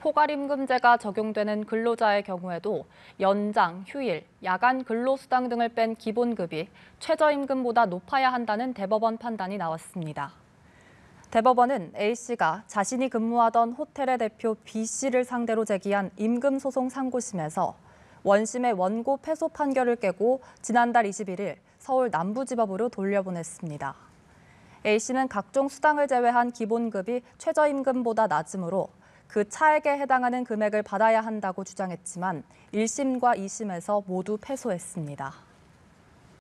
포괄임금제가 적용되는 근로자의 경우에도 연장, 휴일, 야간 근로수당 등을 뺀 기본급이 최저임금보다 높아야 한다는 대법원 판단이 나왔습니다. 대법원은 A씨가 자신이 근무하던 호텔의 대표 B씨를 상대로 제기한 임금소송 상고심에서 원심의 원고 패소 판결을 깨고 지난달 21일 서울 남부지법으로 돌려보냈습니다. A씨는 각종 수당을 제외한 기본급이 최저임금보다 낮으므로 그 차액에 해당하는 금액을 받아야 한다고 주장했지만 1심과 2심에서 모두 패소했습니다.